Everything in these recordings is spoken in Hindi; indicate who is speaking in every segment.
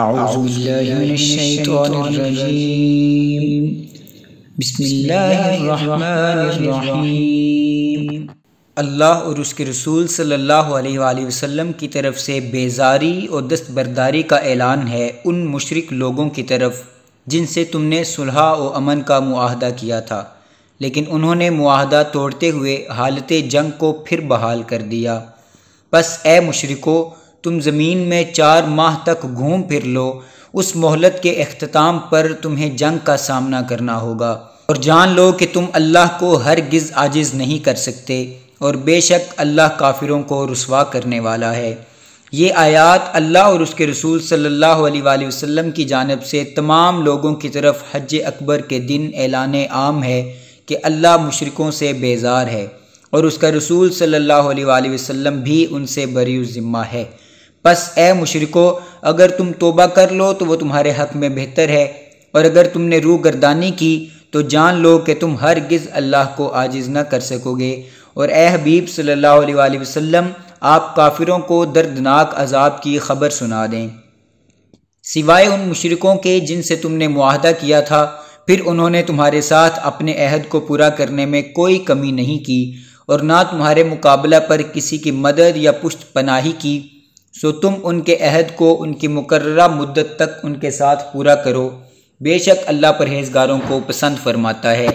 Speaker 1: أعوذ بالله من الشيطان الرجيم بسم الله الرحمن الرحيم अल्लाह और उसके रसूल सल्लल्लाहु अलैहि वसल्लम की तरफ से बेजारी और दस्तबरदारी का ऐलान है उन मुशरक लोगों की तरफ जिनसे तुमने सुलह और अमन का मुआहदा किया था लेकिन उन्होंने मुआहदा तोड़ते हुए हालत जंग को फिर बहाल कर दिया बस ए मुशरकों तुम ज़मीन में चार माह तक घूम फिर लो उस मोहलत के अख्ताम पर तुम्हें जंग का सामना करना होगा और जान लो कि तुम अल्लाह को हर हरगिज़ आजिज़ नहीं कर सकते और बेशक अल्लाह काफिरों को रसवा करने वाला है ये आयात अल्लाह और उसके रसूल सल्लल्लाहु अलैहि वसल्लम की जानब से तमाम लोगों की तरफ हज अकबर के दिन ऐलान आम है कि अल्लाह मुशरकों से बेजार है और उसका रसूल सल्लल्लाहु अलैहि वसल्लम भी उनसे बरी ज़िम्मा है बस ए मुशरको अगर तुम तोबा कर लो तो वह तुम्हारे हक में बेहतर है और अगर तुमने रू गर्दानी की तो जान लो कि तुम हर गिज़ अल्लाह को आजिज़ न कर सकोगे और ए हबीब सल्ला वसलम आप काफिरों को दर्दनाक अजाब की खबर सुना दें सिवाय उन मुशरकों के जिनसे तुमने माहदा किया था फिर उन्होंने तुम्हारे साथ अपने अहद को पूरा करने में कोई कमी नहीं की और ना तुम्हारे मुकाबला पर किसी की मदद या पुष्ट पनाही की सो तुम उनके अहद को उनकी मुकर मुद्दत तक उनके साथ पूरा करो बेशक अल्लाह परहेजगारों को पसंद फरमाता है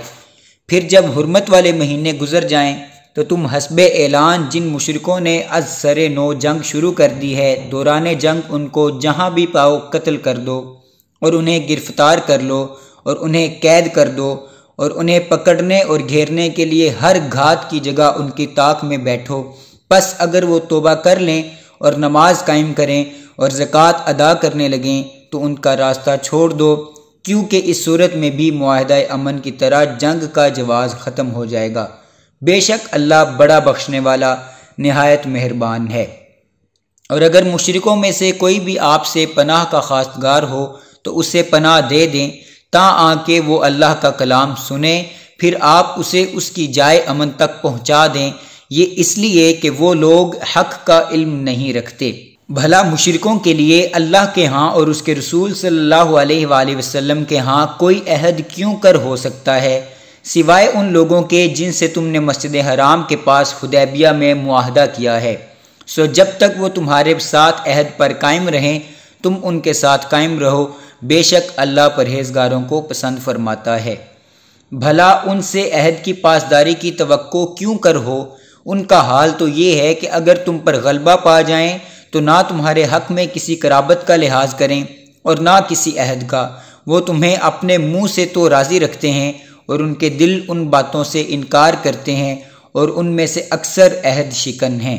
Speaker 1: फिर जब हरमत वाले महीने गुजर जाएं तो तुम हसब ऐलान जिन मुशरकों ने अज सर नो जंग शुरू कर दी है दौरान जंग उनको जहाँ भी पाओ कत्ल कर दो और उन्हें गिरफ्तार कर लो और उन्हें कैद कर दो और उन्हें पकड़ने और घेरने के लिए हर घात की जगह उनकी ताक में बैठो बस अगर वो तोबा कर लें और नमाज कायम करें और ज़क़़त अदा करने लगें तो उनका रास्ता छोड़ दो क्योंकि इस सूरत में भी माहदा अमन की तरह जंग का जवाज़ ख़त्म हो जाएगा बेशक अल्लाह बड़ा बख्शने वाला नहायत मेहरबान है और अगर मुशरकों में से कोई भी आपसे पनाह का खासगार हो तो उसे पनाह दे दें ता आके वो अल्लाह का कलाम सुने फिर आप उसे उसकी जाय अमन तक पहुँचा दें ये इसलिए कि वो लोग हक का इल्म नहीं रखते भला मुशरकों के लिए अल्लाह के हाँ और उसके रसूल सल्ला वसम के हाँ कोई अहद क्यों कर हो सकता है सिवाय उन लोगों के जिनसे तुमने मस्जिद हराम के पास खुदैबिया में मुआहदा किया है सो जब तक वो तुम्हारे साथ अहद पर कायम रहें तुम उनके साथ कायम रहो बेशक अल्लाह परहेजगारों को पसंद फरमाता है भला उनसे अहद की पासदारी की तो क्यों कर हो उनका हाल तो ये है कि अगर तुम पर गलबा पा जाएं तो ना तुम्हारे हक में किसी कराबत का लिहाज करें और ना किसी अहद का वो तुम्हें अपने मुंह से तो राज़ी रखते हैं और उनके दिल उन बातों से इनकार करते हैं और उनमें से अक्सर अहद शिकन हैं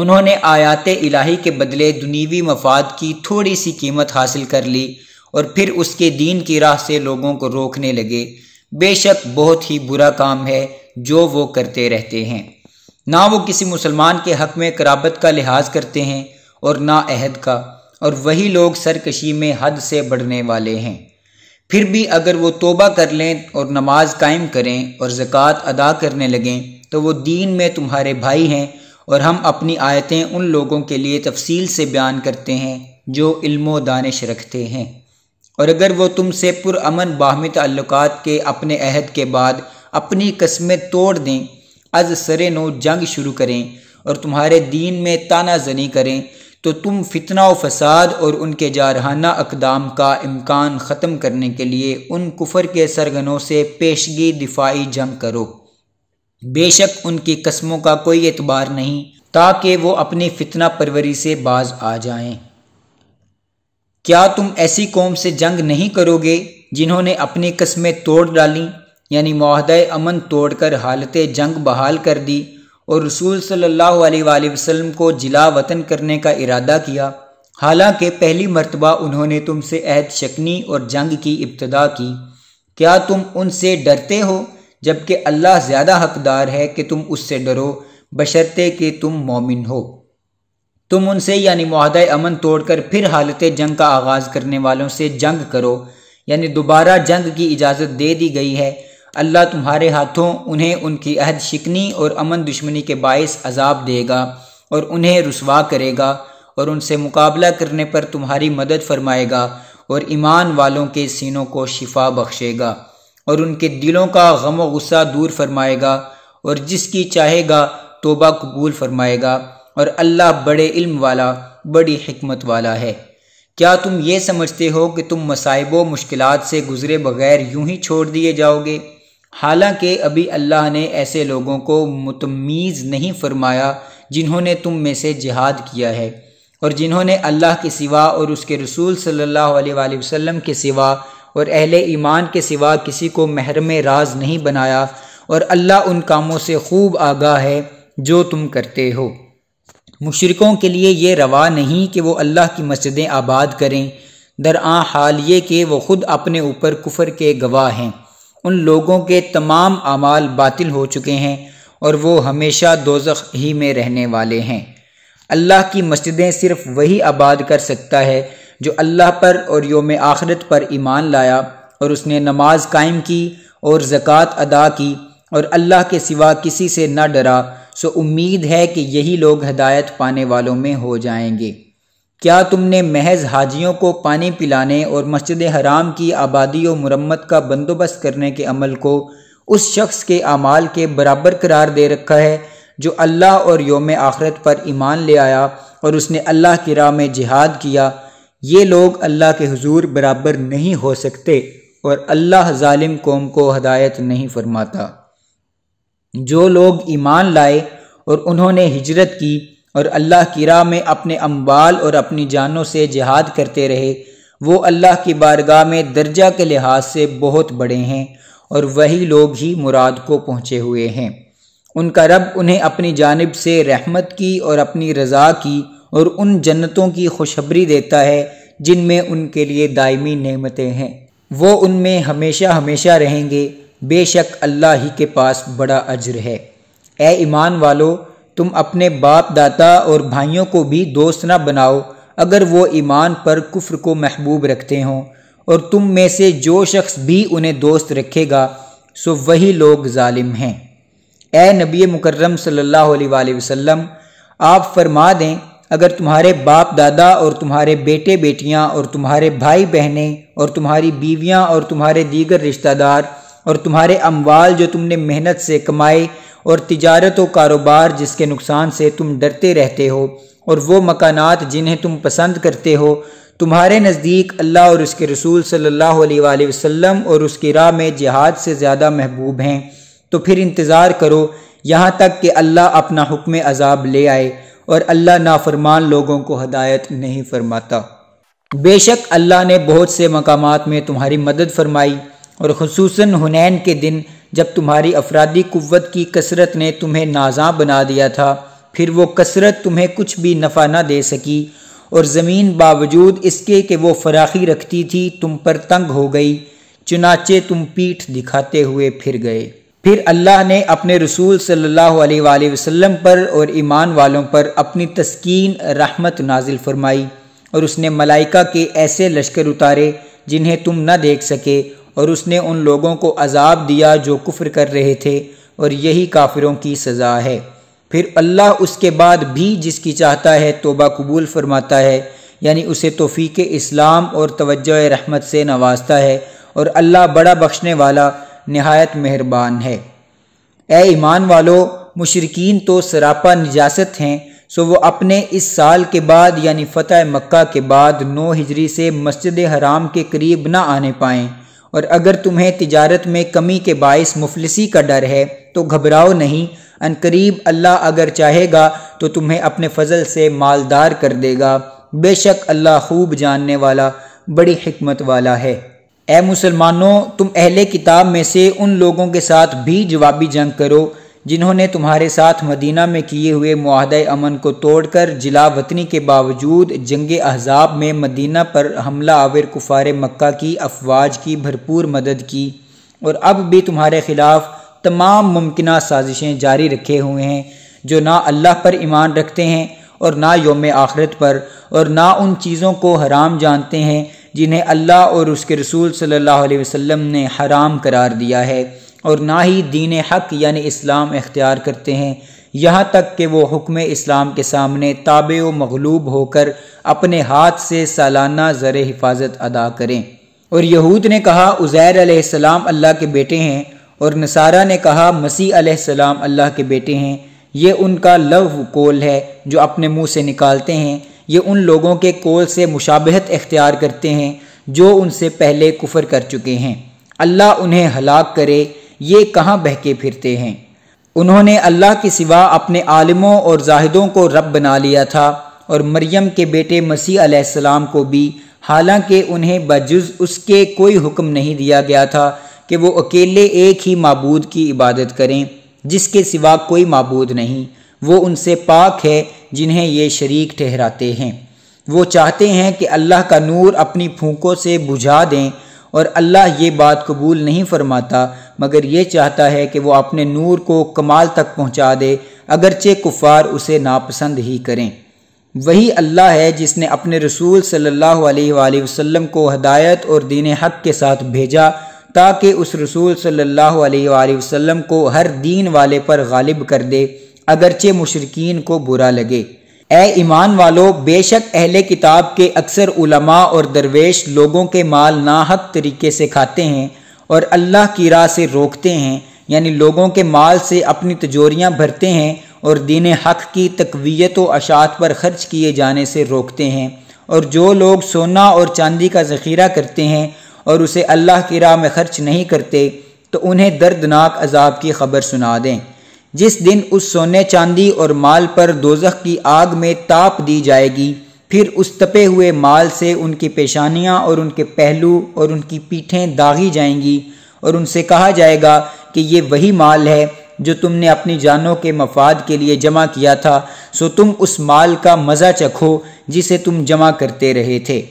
Speaker 1: उन्होंने आयात इलाही के बदले दुनीवी मफाद की थोड़ी सी कीमत हासिल कर ली और फिर उसके दीन की राह से लोगों को रोकने लगे बेशक बहुत ही बुरा काम है जो वो करते रहते हैं ना वो किसी मुसलमान के हक में कराबत का लिहाज करते हैं और ना अहद का और वही लोग सरकशी में हद से बढ़ने वाले हैं फिर भी अगर वो तोबा कर लें और नमाज कायम करें और ज़क़़त अदा करने लगें तो वो दीन में तुम्हारे भाई हैं और हम अपनी आयतें उन लोगों के लिए तफसील से बयान करते हैं जो इल्मो दानिश रखते हैं और अगर वो तुमसे पुरअमन बाहमी तल्लक़ के अपने अहद के बाद अपनी कस्में तोड़ दें अज सरे नो जंग शुरू करें और तुम्हारे दीन में ताना जनी करें तो तुम फितना व फसाद और उनके जारहाना अकदाम का इम्कान ख़त्म करने के लिए उन कुफर के सरगनों से पेशगी दिफाई जंग करो बेशक उनकी कस्मों का कोई एतबार नहीं ताकि वो अपनी फितना परवरी से बाज आ जाएं। क्या तुम ऐसी कौम से जंग नहीं करोगे जिन्होंने अपनी कस्में तोड़ डाली यानी माहदे अमन तोड़कर हालत जंग बहाल कर दी और रसूल सल्लल्लाहु अलैहि वसल्लम को जिला वतन करने का इरादा किया हालांकि पहली मरतबा उन्होंने तुमसे अहद शकनी और जंग की इब्तदा की क्या तुम उनसे डरते हो जबकि अल्लाह ज़्यादा हकदार है कि तुम उससे डरो बशर्ते कि तुम मोमिन हो तुम उनसे यानी माहदा अमन तोड़कर फिर हालत जंग का आगाज़ करने वालों से जंग करो यानी दोबारा जंग की इजाज़त दे दी गई है अल्लाह तुम्हारे हाथों उन्हें उनकी अहद शिकनी और अमन दुश्मनी के बायस अजाब देगा और उन्हें रसवा करेगा और उनसे मुकाबला करने पर तुम्हारी मदद फरमाएगा और ईमान वालों के सीनों को शिफा बख्शेगा और उनके दिलों का गम गुस्सा दूर फरमाएगा और जिसकी चाहेगा तोबा कबूल फरमाएगा और अल्लाह बड़े इल्म वाला बड़ी हमत वाला है क्या तुम ये समझते हो कि तुम मसाइबों मुश्किल से गुज़रे बगैर यूं ही छोड़ दिए जाओगे हालांकि अभी अल्लाह ने ऐसे लोगों को मुतमीज़ नहीं फरमाया जिन्होंने तुम में से जिहाद किया है और जिन्होंने अल्लाह के सिवा और उसके रसूल सल्लल्लाहु अलैहि वसल्लम के सिवा और अहले ईमान के सिवा किसी को महरम राज नहीं बनाया और अल्लाह उन कामों से खूब आगाह है जो तुम करते हो मशरकों के लिए ये रवा नहीं कि वो अल्लाह की मस्जिदें आबाद करें दरआ हाल ये कि वो खुद अपने ऊपर कुफर के गवाह हैं उन लोगों के तमाम अमाल बातिल हो चुके हैं और वो हमेशा दोजख ही में रहने वाले हैं अल्लाह की मस्जिदें सिर्फ वही आबाद कर सकता है जो अल्लाह पर और योम आखरत पर ईमान लाया और उसने नमाज कायम की और ज़क़़त अदा की और अल्लाह के सिवा किसी से न डरा सो उम्मीद है कि यही लोग हदायत पाने वालों में हो जाएंगे क्या तुमने महज हाजियों को पानी पिलाने और मस्जिद हराम की आबादी और मुरम्मत का बंदोबस्त करने के अमल को उस शख्स के अमाल के बराबर करार दे रखा है जो अल्लाह और योम आखरत पर ईमान ले आया और उसने अल्लाह की राह में जिहाद किया ये लोग अल्लाह के हजूर बराबर नहीं हो सकते और अल्लाह ालिम कौम को हदायत नहीं फरमाता जो लोग ईमान लाए और उन्होंने हिजरत की और अल्लाह की राह में अपने अम्बाल और अपनी जानों से जिहाद करते रहे वो अल्लाह की बारगाह में दर्जा के लिहाज से बहुत बड़े हैं और वही लोग ही मुराद को पहुँचे हुए हैं उनका रब उन्हें अपनी जानब से रहमत की और अपनी रज़ा की और उन जन्नतों की खुशबरी देता है जिनमें उनके लिए दायमी नमतें हैं वो उनमें हमेशा हमेशा रहेंगे बेशक अल्लाह ही के पास बड़ा अज्र है ए ईमान वालों तुम अपने बाप दादा और भाइयों को भी दोस्त ना बनाओ अगर वो ईमान पर कुफ्र को महबूब रखते हों और तुम में से जो शख्स भी उन्हें दोस्त रखेगा सो वही लोग ालिम हैं ए नबी मुकर्रम सल्लल्लाहु अलैहि वसल्लम आप फरमा दें अगर तुम्हारे बाप दादा और तुम्हारे बेटे बेटियां और तुम्हारे भाई बहनें और तुम्हारी बीवियां और तुम्हारे दीगर रिश्तेदार और तुम्हारे अमवाल जो तुमने मेहनत से कमाए और तिजारत व कारोबार जिसके नुकसान से तुम डरते रहते हो और वो मकानात जिन्हें तुम पसंद करते हो तुम्हारे नज़दीक अल्लाह और उसके रसूल सल्लल्लाहु अलैहि वसल्लम और उसकी राह में जिहाद से ज़्यादा महबूब हैं तो फिर इंतज़ार करो यहाँ तक कि अल्लाह अपना हुक्म अजाब ले आए और अल्लाह नाफरमान लोगों को हदायत नहीं फरमाता बेशक अल्लाह ने बहुत से मकामात में तुम्हारी मदद फरमाई और खसूस हुनैन के दिन जब तुम्हारी अफरादी कुत की कसरत ने तुम्हें नाजा बना दिया था फिर वो कसरत तुम्हें कुछ भी नफ़ा ना दे सकी और ज़मीन बावजूद इसके कि वो फराखी रखती थी तुम पर तंग हो गई चुनाचे तुम पीठ दिखाते हुए फिर गए फिर अल्लाह ने अपने रसूल सल्लल्लाहु अलैहि वसल्लम पर और ईमान वालों पर अपनी तस्कीन रहमत नाजिल फरमाई और उसने मलाइका के ऐसे लश्कर उतारे जिन्हें तुम न देख सके और उसने उन लोगों को अजाब दिया जो कुफ्र कर रहे थे और यही काफिरों की सज़ा है फिर अल्लाह उसके बाद भी जिसकी चाहता है तोबा कबूल फरमाता है यानी उसे तोफ़ी के इस्लाम और तवज्जो रहमत से नवाजता है और अल्लाह बड़ा बख्शने वाला नहायत मेहरबान है ए ईमान वालो मुशरकिन तो सरापा निजात हैं सो वो अपने इस साल के बाद यानी फ़तेह मक्का के बाद नौ हिजरी से मस्जिद हराम के करीब ना आने पाएँ और अगर तुम्हें तिजारत में कमी के बायस मुफलसी का डर है तो घबराओ नहीं अनकरीब अल्लाह अगर चाहेगा तो तुम्हें अपने फजल से मालदार कर देगा बेशक अल्लाह खूब जानने वाला बड़ी हमत वाला है ए मुसलमानों तुम अहले किताब में से उन लोगों के साथ भी जवाबी जंग करो जिन्होंने तुम्हारे साथ मदीना में किए हुए माहद अमन को तोड़कर जिला वतनी के बावजूद जंग अहजाब में मदीना पर हमला आवर कुफार मक्का की अफवाज की भरपूर मदद की और अब भी तुम्हारे खिलाफ तमाम मुमकिन साजिशें जारी रखे हुए हैं जो ना अल्लाह पर ईमान रखते हैं और ना योम आखरत पर और ना उन चीज़ों को हराम जानते हैं जिन्हें अल्लाह और उसके रसूल सल्लल्लाहु अलैहि वसल्लम ने हराम करार दिया है और ना ही दीन हक यानि इस्लाम इख्तियार करते हैं यहाँ तक कि वो हुक्म इस्लाम के सामने ताब व मगलूब होकर अपने हाथ से सालाना ज़र हिफाजत अदा करें और यहूद ने कहा उज़ैर अलैहिस्सलाम अल्लाह के बेटे हैं और नसारा ने कहा मसीह अलैहिस्सलाम अल्लाह के बेटे हैं ये उनका लव कोल है जो अपने मुंह से निकालते हैं ये उन लोगों के कोल से मुशाबहत इख्तियार करते हैं जो उनसे पहले कुफर कर चुके हैं अल्लाह उन्हें हलाक करे ये कहाँ बहके फिरते हैं उन्होंने अल्लाह के सिवा अपने आलिमों और जाहिदों को रब बना लिया था और मरियम के बेटे मसीह अलैहिस्सलाम को भी हालांकि उन्हें बजुज उसके कोई हुक्म नहीं दिया गया था कि वो अकेले एक ही मबूद की इबादत करें जिसके सिवा कोई मबूद नहीं वो उनसे पाक है जिन्हें ये शरीक ठहराते हैं वो चाहते हैं कि अल्लाह का नूर अपनी फूकों से बुझा दें और अल्लाह ये बात कबूल नहीं फरमाता मगर ये चाहता है कि वो अपने नूर को कमाल तक पहुंचा दे अगरचे कुफार उसे नापसंद ही करें वही अल्लाह है जिसने अपने रसूल सल्लल्लाहु अलैहि वसल्लम को हदायत और दीन हक के साथ भेजा ताकि उस रसूल सल्लल्लाहु अलैहि वसल्लम को हर दीन वाले पर गालिब कर दे अगरचे मुशरकिन को बुरा लगे ए ईमान वालो बेशक अहले किताब के अक्सर उलमा और दरवेश लोगों के माल नाहक तरीके से खाते हैं और अल्लाह की राह से रोकते हैं यानी लोगों के माल से अपनी तजोरियाँ भरते हैं और दीन हक की तकवीत व अशात पर खर्च किए जाने से रोकते हैं और जो लोग सोना और चांदी का ज़ख़ीरा करते हैं और उसे अल्लाह की राह में खर्च नहीं करते तो उन्हें दर्दनाक अजाब की खबर सुना दें जिस दिन उस सोने चांदी और माल पर दोजख की आग में ताप दी जाएगी फिर उस तपे हुए माल से उनकी पेशानियाँ और उनके पहलू और उनकी पीठें दागी जाएंगी और उनसे कहा जाएगा कि ये वही माल है जो तुमने अपनी जानों के मफाद के लिए जमा किया था सो तुम उस माल का मज़ा चखो जिसे तुम जमा करते रहे थे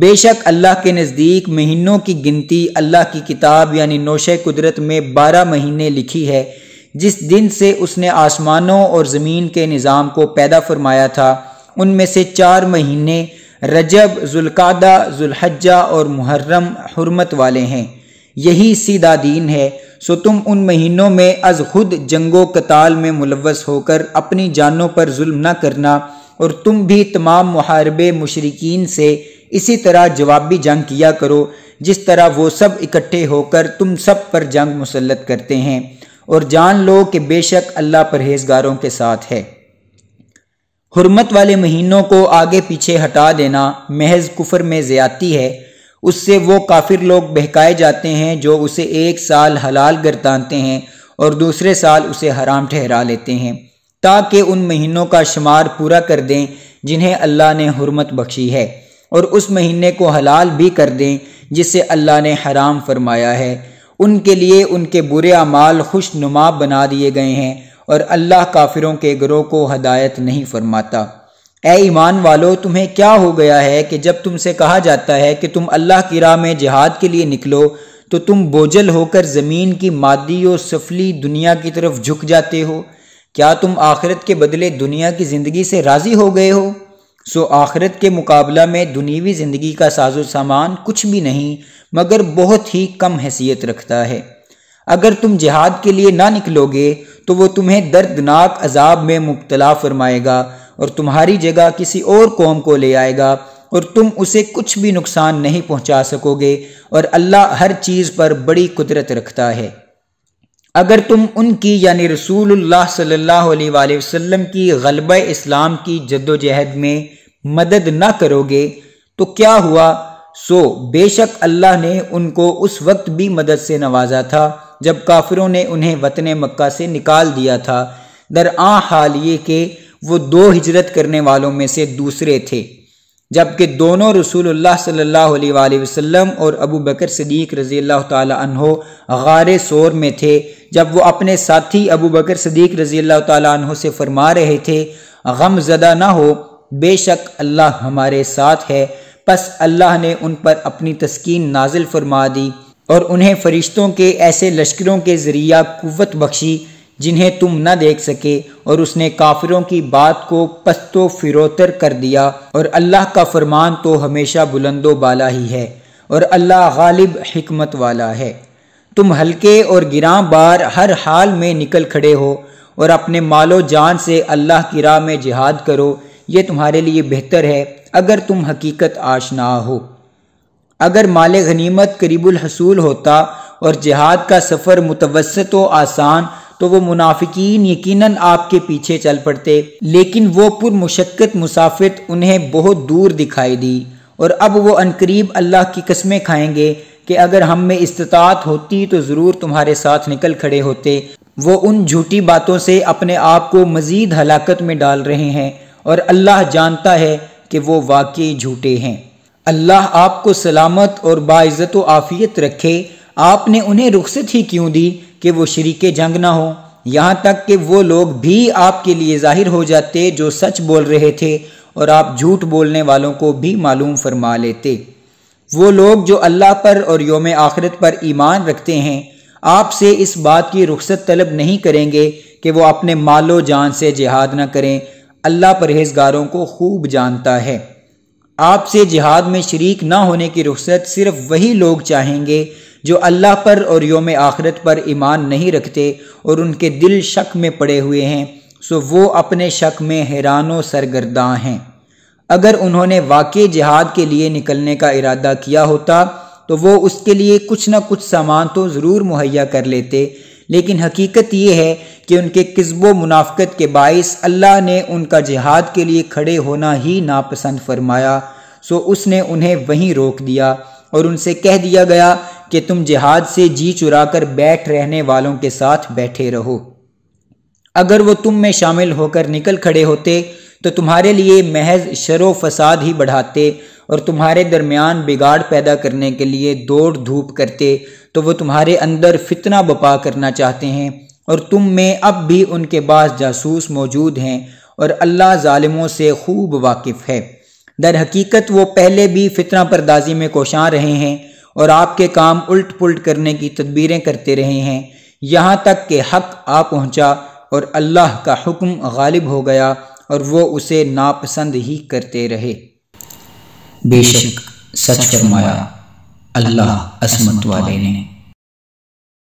Speaker 1: बेशक अल्लाह के नज़दीक महीनों की गिनती अल्लाह की किताब यानी नोश कुदरत में बारह महीने लिखी है जिस दिन से उसने आसमानों और ज़मीन के निज़ाम को पैदा फरमाया था उनमें से चार महीने रजब जुल्कादा जुल्हज्जा और मुहर्रम हरमत वाले हैं यही सीधा दीन है सो तुम उन महीनों में अज खुद जंगो कताल में मुलवस होकर अपनी जानों पर जुल्म न करना और तुम भी तमाम मुहारबे मुशरकिन से इसी तरह जवाबी जंग किया करो जिस तरह वो सब इकट्ठे होकर तुम सब पर जंग मुसलत करते हैं और जान लो कि बेशक अल्लाह परहेजगारों के साथ है हरमत वाले महीनों को आगे पीछे हटा देना महज कुफर में ज़्यादती है उससे वो काफिर लोग बहकाए जाते हैं जो उसे एक साल हलाल गर्तानते हैं और दूसरे साल उसे हराम ठहरा लेते हैं ताकि उन महीनों का शुमार पूरा कर दें जिन्हें अल्लाह ने हरमत बख्शी है और उस महीने को हलाल भी कर दें जिसे अल्लाह ने हराम फरमाया है उनके लिए उनके बुरे अमाल खुशनुमा बना दिए गए हैं और अल्लाह काफिरों के गिरोह को हदायत नहीं फरमाता ए ईमान वालो तुम्हें क्या हो गया है कि जब तुमसे कहा जाता है कि तुम अल्लाह की राह में जिहाद के लिए निकलो तो तुम बोझल होकर ज़मीन की मादी और सफली दुनिया की तरफ झुक जाते हो क्या तुम आखिरत के बदले दुनिया की ज़िंदगी से राज़ी हो गए हो सो आखिरत के मुकाबला में दुनियावी ज़िंदगी का साजो सामान कुछ भी नहीं मगर बहुत ही कम हैसियत रखता है अगर तुम जिहाद के लिए ना निकलोगे तो वो तुम्हें दर्दनाक अजाब में मुबतला फरमाएगा और तुम्हारी जगह किसी और कौम को ले आएगा और तुम उसे कुछ भी नुकसान नहीं पहुंचा सकोगे और अल्लाह हर चीज़ पर बड़ी कुदरत रखता है अगर तुम उनकी यानी रसूलुल्लाह सल्लल्लाहु अलैहि वसल्लम की गलब इस्लाम की जद्दोजहद में मदद न करोगे तो क्या हुआ सो बेशक अल्लाह ने उनको उस वक्त भी मदद से नवाजा था जब काफिरों ने उन्हें वतन मक्का से निकाल दिया था दर आ हाल ये कि वो दो हिजरत करने वालों में से दूसरे थे जबकि दोनों रसूलुल्लाह सल्लल्लाहु अलैहि वसल्लम और अबू बकर सदीक रज़ी अल्लाह तहो गार शोर में थे जब वो अपने साथी अबू बकर सदीक रज़ी अल्लाह तहो से फरमा रहे थे गम ज़दा ना हो बेशक अल्लाह हमारे साथ है बस अल्लाह ने उन पर अपनी तस्कीन नाजिल फरमा दी और उन्हें फरिश्तों के ऐसे लश्करों के ज़रिया कुत बख्शी जिन्हें तुम न देख सके और उसने काफिरों की बात को पस्तो फिरोतर कर दिया और अल्लाह का फरमान तो हमेशा बुलंदो बाला ही है और अल्लाह गालिब हमत वाला है तुम हल्के और गिरां बार हर हाल में निकल खड़े हो और अपने मालो जान से अल्लाह की राह में जिहाद करो ये तुम्हारे लिए बेहतर है अगर तुम हकीकत आशना हो अगर माल गनीमत करीबुल हसूल होता और जिहाद का सफ़र व आसान तो वो मुनाफिकीन यकीनन आपके पीछे चल पड़ते लेकिन वो मुशक्कत मुसाफिर उन्हें बहुत दूर दिखाई दी और अब वो अनकरीब अल्लाह की कस्में खाएंगे कि अगर हम में इस्तात होती तो ज़रूर तुम्हारे साथ निकल खड़े होते वो उन झूठी बातों से अपने आप को मज़ीद हलाकत में डाल रहे हैं और अल्लाह जानता है कि वो वाकई झूठे हैं अल्लाह आपको सलामत और बाज़त आफ़ियत रखे आपने उन्हें रुखसत ही क्यों दी कि वो शरीक जंग ना हो यहाँ तक कि वो लोग भी आपके लिए जाहिर हो जाते जो सच बोल रहे थे और आप झूठ बोलने वालों को भी मालूम फरमा लेते वो लोग जो अल्लाह पर और योम आखिरत पर ईमान रखते हैं आपसे इस बात की रुख्सत तलब नहीं करेंगे कि वो अपने मालो जान से जिहाद ना करें अल्लाह परहेजगारों को खूब जानता है आपसे जिहाद में शरीक ना होने की रुख्सत सिर्फ वही लोग चाहेंगे जो अल्लाह पर और योम आखरत पर ईमान नहीं रखते और उनके दिल शक में पड़े हुए हैं सो वो अपने शक में हैरानो सरगर्दा हैं अगर उन्होंने वाकई जिहाद के लिए निकलने का इरादा किया होता तो वो उसके लिए कुछ ना कुछ सामान तो ज़रूर मुहैया कर लेते लेकिन हकीकत ये है कि उनके किस्ब मुनाफ़त के बायस अल्लाह ने उनका जिहाद के लिए खड़े होना ही नापसंद फरमाया सो उसने उन्हें वहीं रोक दिया और उनसे कह दिया गया कि तुम जिहाद से जी चुरा कर बैठ रहने वालों के साथ बैठे रहो अगर वो तुम में शामिल होकर निकल खड़े होते तो तुम्हारे लिए महज शरो फसाद ही बढ़ाते और तुम्हारे दरमियान बिगाड़ पैदा करने के लिए दौड़ धूप करते तो वो तुम्हारे अंदर फितना बपा करना चाहते हैं और तुम में अब भी उनके पास जासूस मौजूद हैं और अल्लाह ालिमों से खूब वाकिफ़ है दर हकीकत वो पहले भी फितना परदाजी में कोशां रहे हैं और आपके काम उल्ट पुलट करने की तदबीरें करते रहे हैं यहाँ तक कि हक आ पहुँचा और अल्लाह का हुक्म गालिब हो गया और वो उसे नापसंद ही करते रहे बेशक सच फरमाया अल्लाह असमत वाले ने